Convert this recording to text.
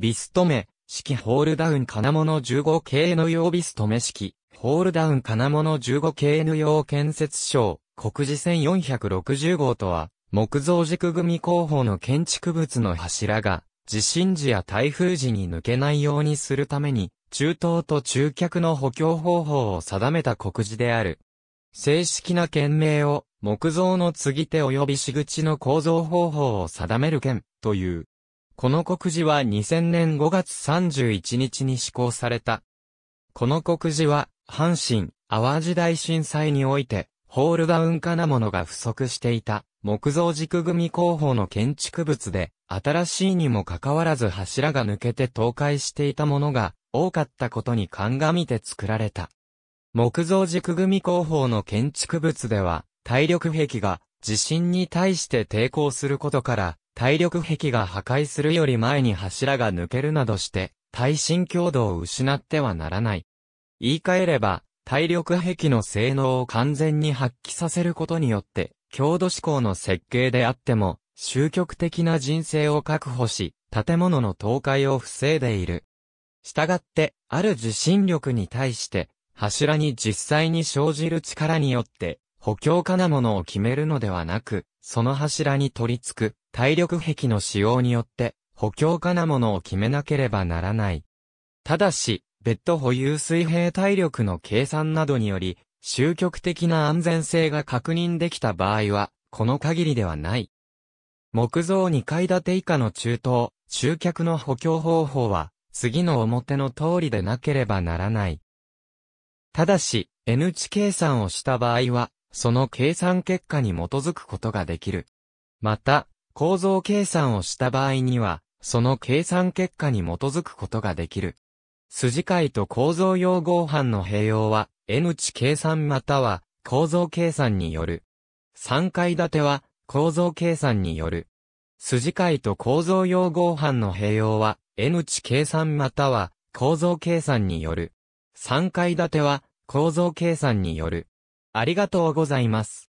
ビストメ、式ホールダウン金物15系 N 用ビストメ式、ホールダウン金物15系 N 用建設省、国事線4 6 0号とは、木造軸組工法の建築物の柱が、地震時や台風時に抜けないようにするために、中東と中脚の補強方法を定めた国事である。正式な県名を、木造の継ぎ手及び仕口の構造方法を定める県という。この告示は2000年5月31日に施行された。この告示は、阪神、淡路大震災において、ホールダウン金物が不足していた、木造軸組工法の建築物で、新しいにもかかわらず柱が抜けて倒壊していたものが、多かったことに鑑みて作られた。木造軸組工法の建築物では、体力壁が地震に対して抵抗することから、体力壁が破壊するより前に柱が抜けるなどして、耐震強度を失ってはならない。言い換えれば、体力壁の性能を完全に発揮させることによって、強度志向の設計であっても、終局的な人生を確保し、建物の倒壊を防いでいる。したがって、ある受信力に対して、柱に実際に生じる力によって、補強金物を決めるのではなく、その柱に取り付く、体力壁の使用によって補強なものを決めなければならない。ただし、別途保有水平体力の計算などにより、終局的な安全性が確認できた場合は、この限りではない。木造2階建て以下の中東、中脚の補強方法は、次の表の通りでなければならない。ただし、N 値計算をした場合は、その計算結果に基づくことができる。また、構造計算をした場合には、その計算結果に基づくことができる。筋解と構造用合板の併用は、N 値計算または構造計算による。3階建ては構造計算による。筋解と構造用合板の併用は、N 値計算または構造計算による。3階建ては構造計算による。ありがとうございます。